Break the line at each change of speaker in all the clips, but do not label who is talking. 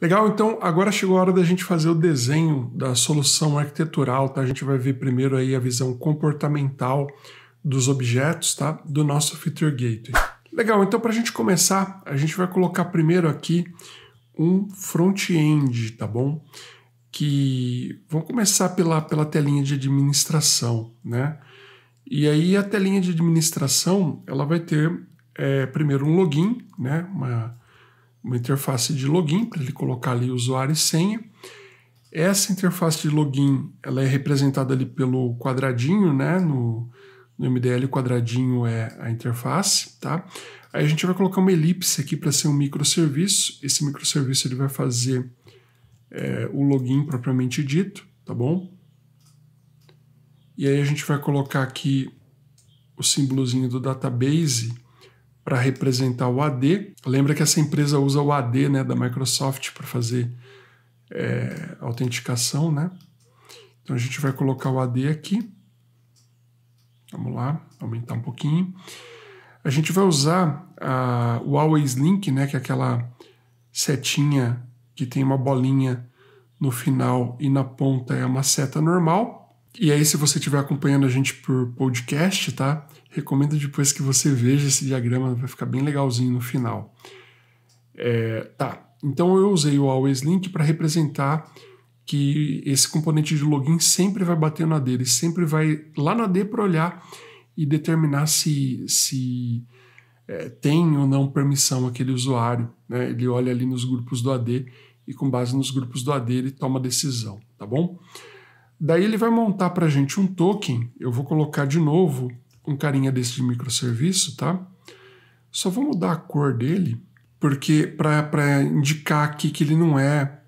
Legal, então agora chegou a hora da gente fazer o desenho da solução arquitetural, tá? A gente vai ver primeiro aí a visão comportamental dos objetos, tá? Do nosso Feature Gateway. Legal, então para a gente começar, a gente vai colocar primeiro aqui um front-end, tá bom? Que vamos começar pela, pela telinha de administração, né? E aí a telinha de administração, ela vai ter é, primeiro um login, né? Uma uma interface de login para ele colocar ali usuário e senha. Essa interface de login ela é representada ali pelo quadradinho, né? No, no MDL o quadradinho é a interface, tá? Aí a gente vai colocar uma elipse aqui para ser um microserviço. Esse microserviço ele vai fazer é, o login propriamente dito, tá bom? E aí a gente vai colocar aqui o símbolozinho do database para representar o AD. Lembra que essa empresa usa o AD né, da Microsoft para fazer é, autenticação, né? Então a gente vai colocar o AD aqui. Vamos lá, aumentar um pouquinho. A gente vai usar a, o Always Link, né, que é aquela setinha que tem uma bolinha no final e na ponta é uma seta normal. E aí, se você estiver acompanhando a gente por podcast, tá? Recomendo depois que você veja esse diagrama, vai ficar bem legalzinho no final. É, tá, então eu usei o Always Link para representar que esse componente de login sempre vai bater na D, ele sempre vai lá na D para olhar e determinar se, se é, tem ou não permissão aquele usuário. Né? Ele olha ali nos grupos do AD e com base nos grupos do AD ele toma decisão, tá bom? Daí ele vai montar para a gente um token. Eu vou colocar de novo um carinha desse de microserviço, tá? Só vou mudar a cor dele, porque para indicar aqui que ele não é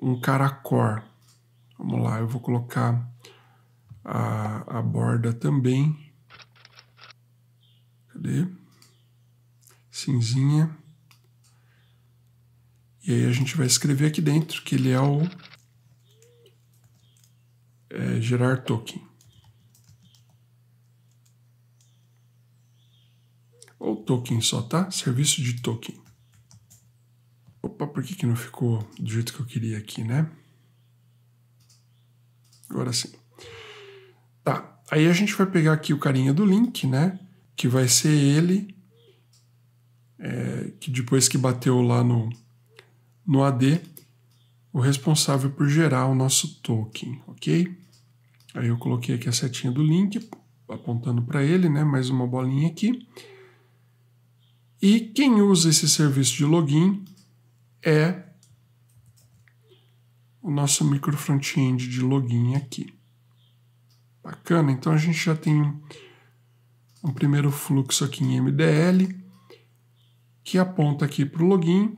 um cara core. Vamos lá, eu vou colocar a, a borda também. Cadê? Cinzinha. E aí a gente vai escrever aqui dentro que ele é o gerar token. Ou token só, tá? Serviço de token. Opa, por que, que não ficou do jeito que eu queria aqui, né? Agora sim. Tá, aí a gente vai pegar aqui o carinha do link, né? Que vai ser ele, é, que depois que bateu lá no, no AD, o responsável por gerar o nosso token, ok? Aí eu coloquei aqui a setinha do link, apontando para ele, né? Mais uma bolinha aqui. E quem usa esse serviço de login é o nosso micro front-end de login aqui. Bacana, então a gente já tem um primeiro fluxo aqui em MDL que aponta aqui para o login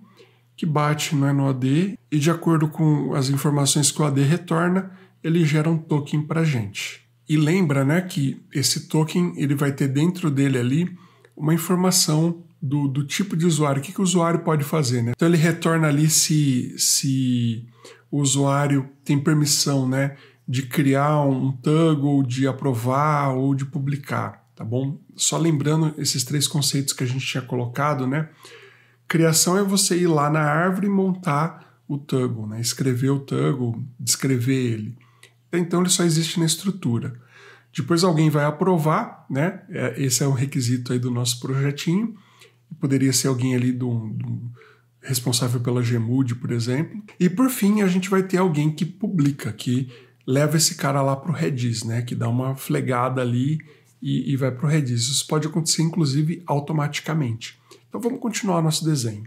que bate né, no AD e, de acordo com as informações que o AD retorna, ele gera um token para a gente. E lembra né, que esse token ele vai ter dentro dele ali uma informação do, do tipo de usuário, o que, que o usuário pode fazer. Né? Então ele retorna ali se, se o usuário tem permissão né, de criar um toggle, ou de aprovar, ou de publicar. Tá bom? Só lembrando esses três conceitos que a gente tinha colocado, né? Criação é você ir lá na árvore e montar o tango né? escrever o tango descrever ele. Então ele só existe na estrutura. Depois alguém vai aprovar, né? É, esse é um requisito aí do nosso projetinho. Poderia ser alguém ali do, do responsável pela Gemude, por exemplo. E por fim, a gente vai ter alguém que publica, que leva esse cara lá para o Redis, né? Que dá uma flegada ali e, e vai o Redis. Isso pode acontecer, inclusive, automaticamente. Então vamos continuar nosso desenho.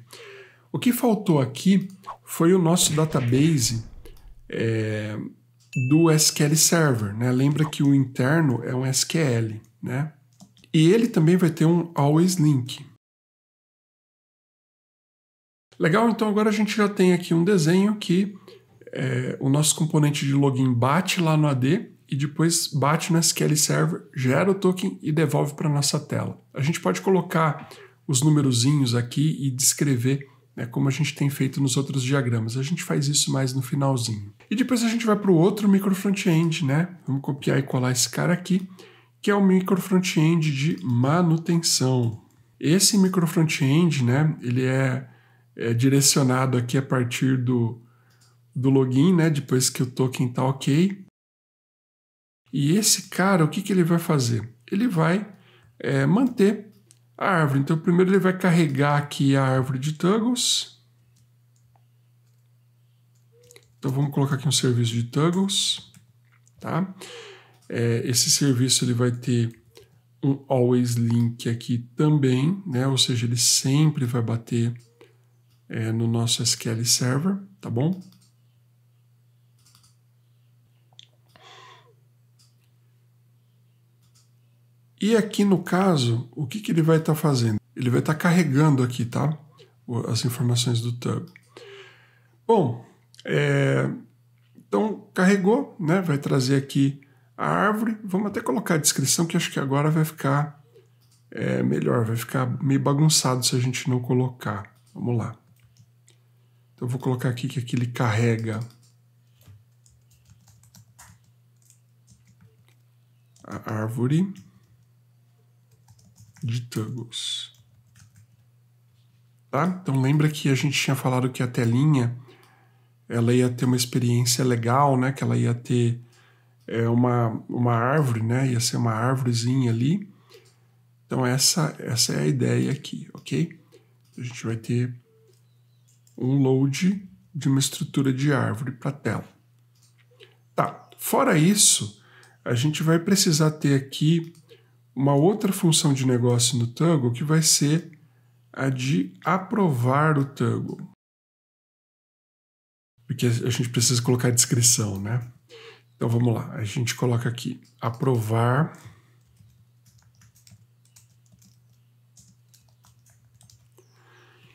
O que faltou aqui foi o nosso database é, do SQL Server. Né? Lembra que o interno é um SQL. Né? E ele também vai ter um always link. Legal, então agora a gente já tem aqui um desenho que é, o nosso componente de login bate lá no AD e depois bate no SQL Server, gera o token e devolve para a nossa tela. A gente pode colocar os numerozinhos aqui e descrever né, como a gente tem feito nos outros diagramas. A gente faz isso mais no finalzinho. E depois a gente vai para o outro micro front-end, né? Vamos copiar e colar esse cara aqui, que é o micro front-end de manutenção. Esse micro front-end, né, ele é, é, direcionado aqui a partir do, do login, né, depois que o token está ok. E esse cara, o que, que ele vai fazer? Ele vai é, manter a árvore. Então, primeiro ele vai carregar aqui a árvore de Tuggles. Então, vamos colocar aqui um serviço de Tuggles. Tá? É, esse serviço ele vai ter um always link aqui também, né? ou seja, ele sempre vai bater é, no nosso SQL Server, tá bom? E aqui no caso, o que, que ele vai estar tá fazendo? Ele vai estar tá carregando aqui, tá? As informações do tub. Bom, é... então carregou, né? Vai trazer aqui a árvore. Vamos até colocar a descrição, que acho que agora vai ficar é, melhor, vai ficar meio bagunçado se a gente não colocar. Vamos lá. Então eu vou colocar aqui que aqui ele carrega a árvore de toggles. Tá? Então lembra que a gente tinha falado que a telinha ela ia ter uma experiência legal, né? Que ela ia ter é, uma, uma árvore, né? Ia ser uma árvorezinha ali. Então essa essa é a ideia aqui, ok? A gente vai ter um load de uma estrutura de árvore para a tela. Tá. Fora isso, a gente vai precisar ter aqui uma outra função de negócio no Tango que vai ser a de aprovar o Tango. Porque a gente precisa colocar a descrição, né? Então vamos lá, a gente coloca aqui aprovar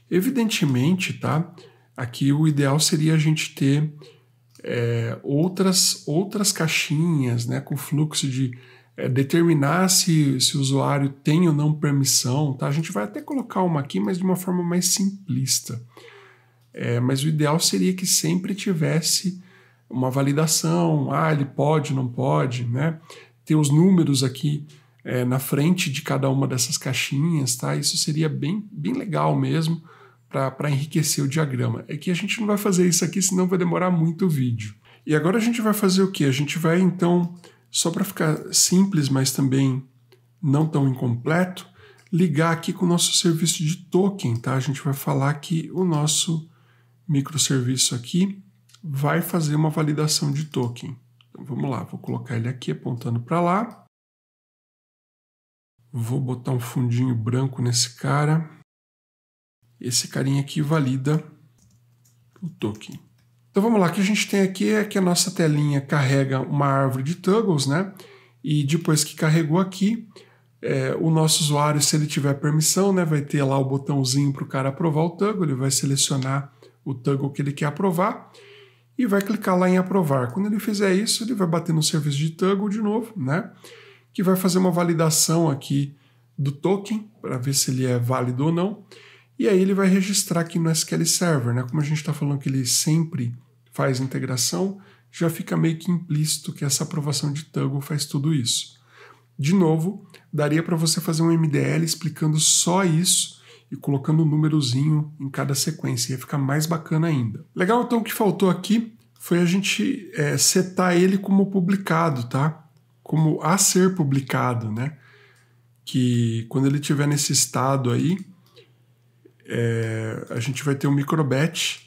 Evidentemente, tá? Aqui o ideal seria a gente ter é, outras, outras caixinhas, né? Com fluxo de é, determinar se, se o usuário tem ou não permissão, tá? A gente vai até colocar uma aqui, mas de uma forma mais simplista. É, mas o ideal seria que sempre tivesse uma validação, ah, ele pode, não pode, né? Ter os números aqui é, na frente de cada uma dessas caixinhas, tá? Isso seria bem, bem legal mesmo para enriquecer o diagrama. É que a gente não vai fazer isso aqui, senão vai demorar muito o vídeo. E agora a gente vai fazer o que? A gente vai então só para ficar simples, mas também não tão incompleto, ligar aqui com o nosso serviço de token, tá? A gente vai falar que o nosso microserviço aqui vai fazer uma validação de token. Então, vamos lá, vou colocar ele aqui apontando para lá. Vou botar um fundinho branco nesse cara. Esse carinha aqui valida o token. Então vamos lá, o que a gente tem aqui é que a nossa telinha carrega uma árvore de toggles, né? E depois que carregou aqui, é, o nosso usuário, se ele tiver permissão, né, vai ter lá o botãozinho para o cara aprovar o toggle, ele vai selecionar o toggle que ele quer aprovar e vai clicar lá em aprovar. Quando ele fizer isso, ele vai bater no serviço de toggle de novo, né? Que vai fazer uma validação aqui do token para ver se ele é válido ou não. E aí ele vai registrar aqui no SQL Server, né? Como a gente está falando que ele sempre faz integração, já fica meio que implícito que essa aprovação de Tuggle faz tudo isso. De novo, daria para você fazer um MDL explicando só isso e colocando um númerozinho em cada sequência, ia ficar mais bacana ainda. Legal, então o que faltou aqui foi a gente é, setar ele como publicado, tá? Como a ser publicado, né? Que quando ele tiver nesse estado aí, é, a gente vai ter um microbatch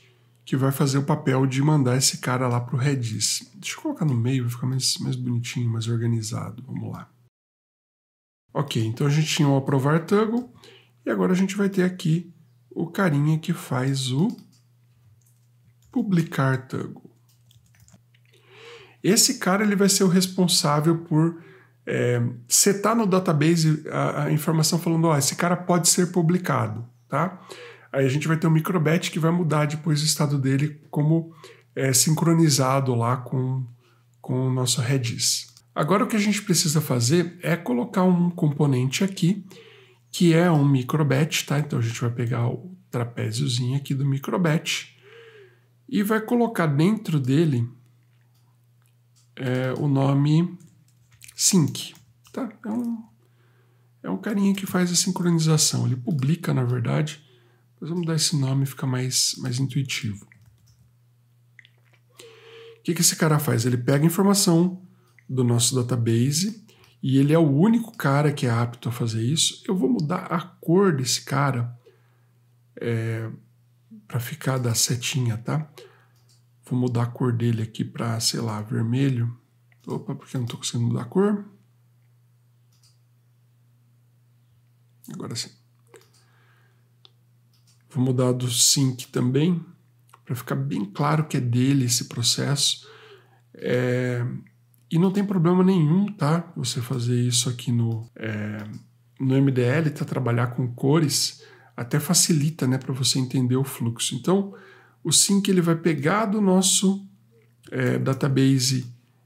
que vai fazer o papel de mandar esse cara lá para o Redis. Deixa eu colocar no meio, vai ficar mais, mais bonitinho, mais organizado. Vamos lá. Ok, então a gente tinha o aprovar toggle e agora a gente vai ter aqui o carinha que faz o publicar toggle. Esse cara ele vai ser o responsável por é, setar no database a, a informação falando, ó, oh, esse cara pode ser publicado, tá? Aí a gente vai ter um microbatch que vai mudar depois o estado dele como é, sincronizado lá com, com o nosso Redis. Agora o que a gente precisa fazer é colocar um componente aqui que é um microbatch, tá? Então a gente vai pegar o trapéziozinho aqui do microbatch e vai colocar dentro dele é, o nome sync, tá? É um, é um carinha que faz a sincronização, ele publica, na verdade, mas vamos dar esse nome, fica mais, mais intuitivo. O que, que esse cara faz? Ele pega informação do nosso database e ele é o único cara que é apto a fazer isso. Eu vou mudar a cor desse cara é, para ficar da setinha, tá? Vou mudar a cor dele aqui para, sei lá, vermelho. Opa, porque eu não estou conseguindo mudar a cor. Agora sim. Vou mudar do sync também, para ficar bem claro que é dele esse processo. É, e não tem problema nenhum, tá? Você fazer isso aqui no, é, no MDL, tá? Trabalhar com cores, até facilita, né? Para você entender o fluxo. Então, o sync ele vai pegar do nosso é, database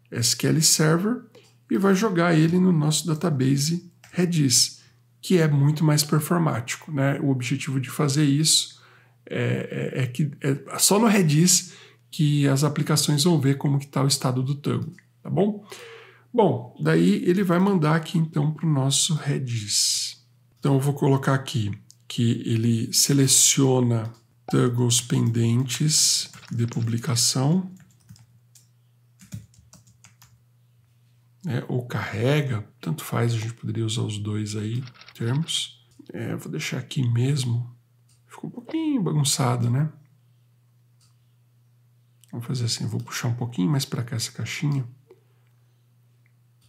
SQL Server e vai jogar ele no nosso database Redis que é muito mais performático. Né? O objetivo de fazer isso é, é, é que é só no Redis que as aplicações vão ver como está o estado do Tango, tá bom? Bom, daí ele vai mandar aqui então para o nosso Redis. Então eu vou colocar aqui que ele seleciona Tuggles pendentes de publicação, né, ou carrega, tanto faz, a gente poderia usar os dois aí termos. É, vou deixar aqui mesmo. Ficou um pouquinho bagunçado, né? Vou fazer assim, vou puxar um pouquinho mais para cá essa caixinha,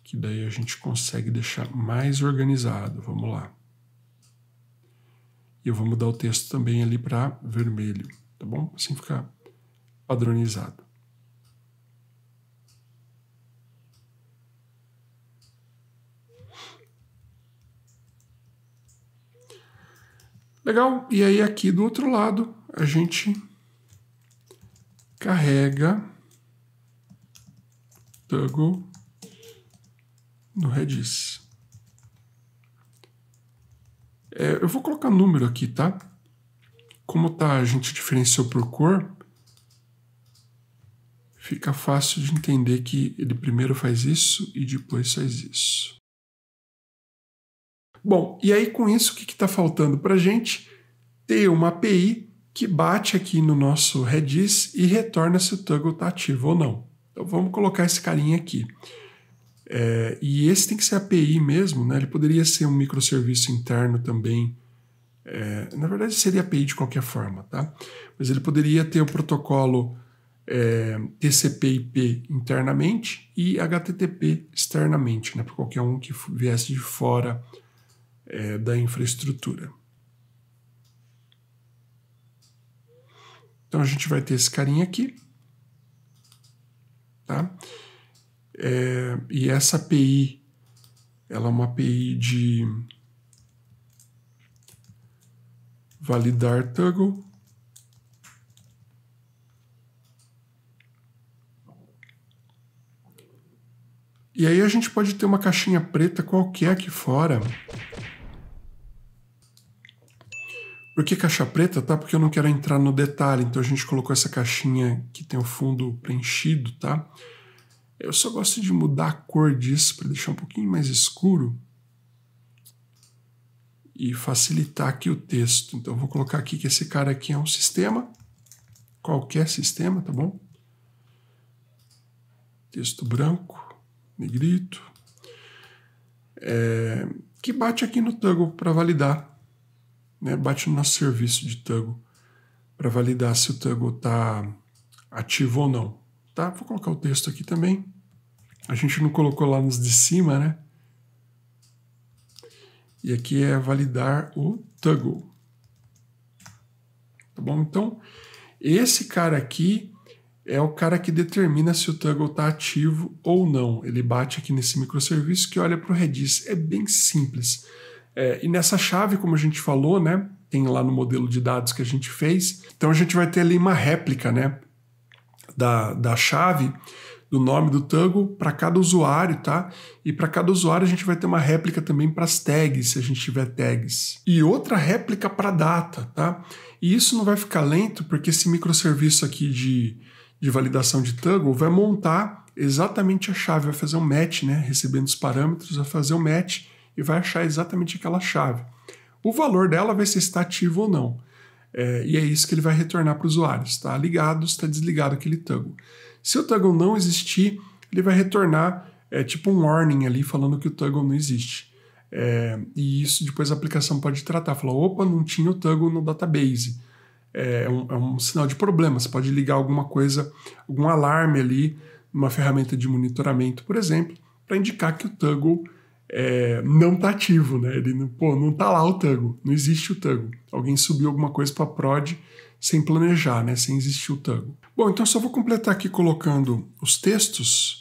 que daí a gente consegue deixar mais organizado. Vamos lá. E eu vou mudar o texto também ali para vermelho, tá bom? Assim fica padronizado. Legal? E aí aqui do outro lado a gente carrega toggle no Redis. É, eu vou colocar número aqui, tá? Como tá, a gente diferenciou por cor, fica fácil de entender que ele primeiro faz isso e depois faz isso. Bom, e aí com isso, o que está faltando para a gente? Ter uma API que bate aqui no nosso Redis e retorna se o toggle está ativo ou não. Então vamos colocar esse carinha aqui. É, e esse tem que ser API mesmo, né? Ele poderia ser um microserviço interno também. É, na verdade, seria API de qualquer forma, tá? Mas ele poderia ter o protocolo é, TCP/IP internamente e HTTP externamente, né? Para qualquer um que viesse de fora é, da infraestrutura. Então a gente vai ter esse carinha aqui, tá? É, e essa API, ela é uma API de validar toggle. E aí a gente pode ter uma caixinha preta qualquer aqui fora por que caixa preta? Tá? Porque eu não quero entrar no detalhe, então a gente colocou essa caixinha que tem o fundo preenchido, tá? Eu só gosto de mudar a cor disso para deixar um pouquinho mais escuro e facilitar aqui o texto. Então vou colocar aqui que esse cara aqui é um sistema, qualquer sistema, tá bom? Texto branco, negrito, é, que bate aqui no toggle para validar né, bate no nosso serviço de Tango para validar se o Tango está ativo ou não. Tá? Vou colocar o texto aqui também. A gente não colocou lá nos de cima, né? E aqui é validar o Tuggle. Tá bom? Então, esse cara aqui é o cara que determina se o Tuggle está ativo ou não. Ele bate aqui nesse microserviço que olha para o Redis. É bem simples. É, e nessa chave, como a gente falou, né? Tem lá no modelo de dados que a gente fez. Então a gente vai ter ali uma réplica, né? Da, da chave, do nome do Tango para cada usuário, tá? E para cada usuário a gente vai ter uma réplica também para as tags, se a gente tiver tags. E outra réplica para data, tá? E isso não vai ficar lento, porque esse microserviço aqui de, de validação de Tango vai montar exatamente a chave, vai fazer um match, né? Recebendo os parâmetros, vai fazer um match e vai achar exatamente aquela chave. O valor dela vai ser se está ativo ou não. É, e é isso que ele vai retornar para o usuário. Está ligado, está desligado aquele toggle. Se o toggle não existir, ele vai retornar é, tipo um warning ali falando que o toggle não existe. É, e isso depois a aplicação pode tratar, falar, opa, não tinha o toggle no database. É, é um, é um, sinal de problema. Você pode ligar alguma coisa, algum alarme ali, uma ferramenta de monitoramento, por exemplo, para indicar que o toggle é, não tá ativo, né? Ele não, pô, não tá lá o Tango, não existe o Tango. Alguém subiu alguma coisa para prod sem planejar, né? Sem existir o Tango. Bom, então só vou completar aqui colocando os textos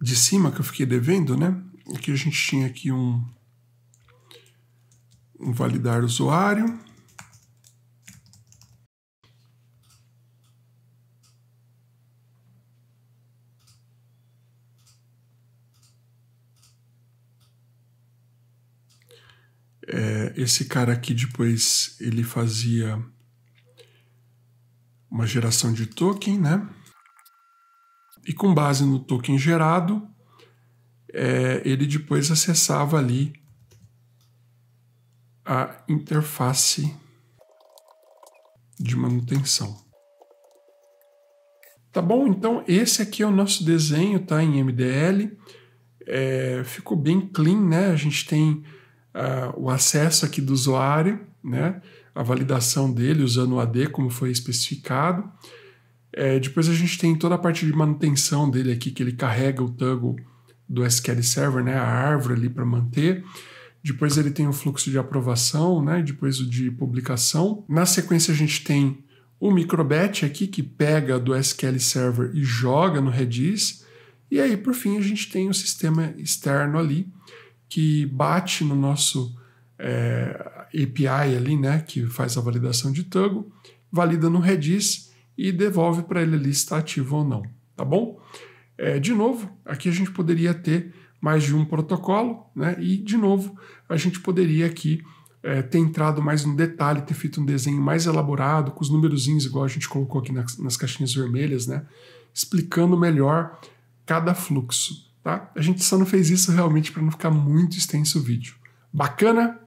de cima que eu fiquei devendo, né? Aqui a gente tinha aqui um, um validar usuário, É, esse cara aqui depois ele fazia uma geração de token, né? E com base no token gerado, é, ele depois acessava ali a interface de manutenção. Tá bom? Então esse aqui é o nosso desenho, tá? Em MDL. É, ficou bem clean, né? A gente tem uh, o acesso aqui do usuário, né? a validação dele usando o AD como foi especificado. É, depois a gente tem toda a parte de manutenção dele aqui, que ele carrega o toggle do SQL Server, né, a árvore ali para manter. Depois ele tem o fluxo de aprovação, né, depois o de publicação. Na sequência a gente tem o microbatch aqui, que pega do SQL Server e joga no Redis. E aí, por fim, a gente tem o sistema externo ali, que bate no nosso é, API ali, né, que faz a validação de Tango, valida no Redis e devolve para ele ali se está ativo ou não, tá bom? É, de novo, aqui a gente poderia ter mais de um protocolo, né? E de novo, a gente poderia aqui é, ter entrado mais no detalhe, ter feito um desenho mais elaborado, com os númerozinhos igual a gente colocou aqui nas, nas caixinhas vermelhas, né? Explicando melhor cada fluxo. Tá? A gente só não fez isso realmente para não ficar muito extenso o vídeo. Bacana?